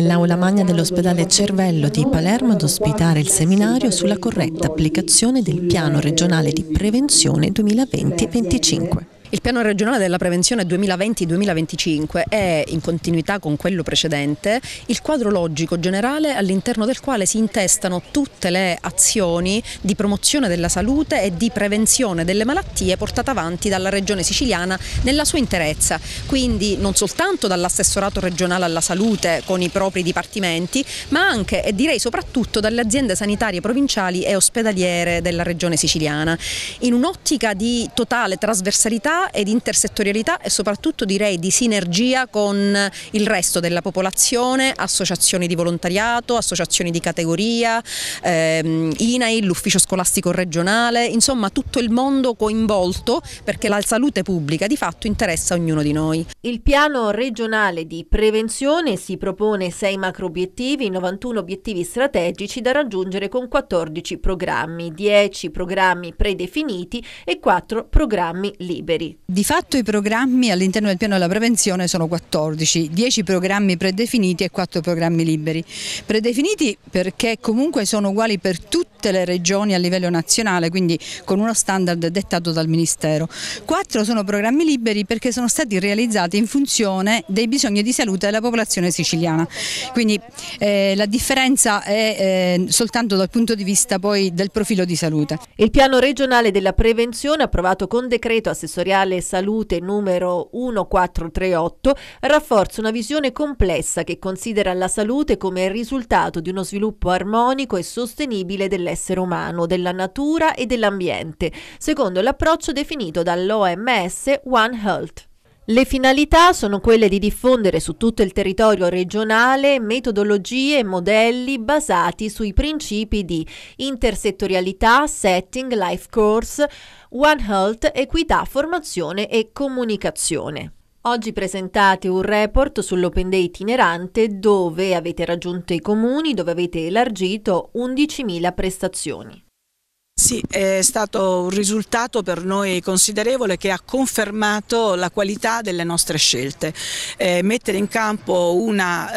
nell'aula magna dell'ospedale Cervello di Palermo ad ospitare il seminario sulla corretta applicazione del piano regionale di prevenzione 2020-25. Il piano regionale della prevenzione 2020-2025 è, in continuità con quello precedente, il quadro logico generale all'interno del quale si intestano tutte le azioni di promozione della salute e di prevenzione delle malattie portate avanti dalla regione siciliana nella sua interezza, quindi non soltanto dall'assessorato regionale alla salute con i propri dipartimenti, ma anche e direi soprattutto dalle aziende sanitarie provinciali e ospedaliere della regione siciliana. In un'ottica di totale trasversalità e ed intersettorialità e soprattutto direi di sinergia con il resto della popolazione, associazioni di volontariato, associazioni di categoria, ehm, INAI, l'ufficio scolastico regionale, insomma tutto il mondo coinvolto perché la salute pubblica di fatto interessa ognuno di noi. Il piano regionale di prevenzione si propone 6 macro obiettivi, 91 obiettivi strategici da raggiungere con 14 programmi, 10 programmi predefiniti e 4 programmi liberi centri. Di fatto i programmi all'interno del piano della prevenzione sono 14, 10 programmi predefiniti e 4 programmi liberi. Predefiniti perché comunque sono uguali per tutti tutte le regioni a livello nazionale, quindi con uno standard dettato dal Ministero. Quattro sono programmi liberi perché sono stati realizzati in funzione dei bisogni di salute della popolazione siciliana. Quindi eh, la differenza è eh, soltanto dal punto di vista poi del profilo di salute. Il piano regionale della prevenzione approvato con decreto assessoriale salute numero 1438 rafforza una visione complessa che considera la salute come il risultato di uno sviluppo armonico e sostenibile dell'essere dell'essere umano, della natura e dell'ambiente, secondo l'approccio definito dall'OMS One Health. Le finalità sono quelle di diffondere su tutto il territorio regionale metodologie e modelli basati sui principi di intersettorialità, setting, life course, One Health, equità, formazione e comunicazione. Oggi presentate un report sull'Open Day itinerante dove avete raggiunto i comuni, dove avete elargito 11.000 prestazioni. Sì, è stato un risultato per noi considerevole che ha confermato la qualità delle nostre scelte. Eh, mettere in campo una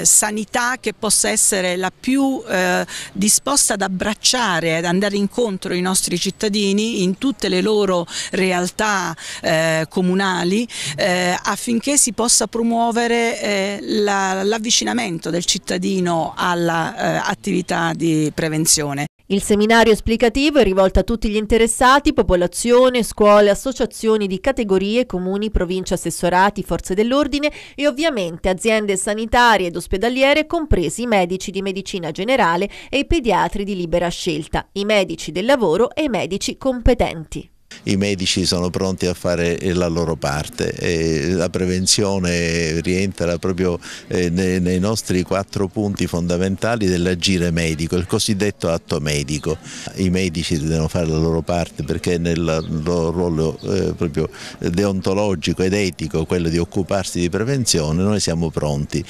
eh, sanità che possa essere la più eh, disposta ad abbracciare, ad andare incontro i nostri cittadini in tutte le loro realtà eh, comunali eh, affinché si possa promuovere eh, l'avvicinamento la, del cittadino all'attività di prevenzione. Il seminario esplicativo è rivolto a tutti gli interessati, popolazione, scuole, associazioni di categorie, comuni, province, assessorati, forze dell'ordine e ovviamente aziende sanitarie ed ospedaliere, compresi i medici di medicina generale e i pediatri di libera scelta, i medici del lavoro e i medici competenti i medici sono pronti a fare eh, la loro parte. la prevenzione rientra proprio eh, nei, nostri quattro punti fondamentali dell'agire medico, il cosiddetto atto medico. I medici devono fare la loro parte perché nel loro ruolo eh, proprio deontologico ed etico, quello di occuparsi di prevenzione, noi siamo pronti.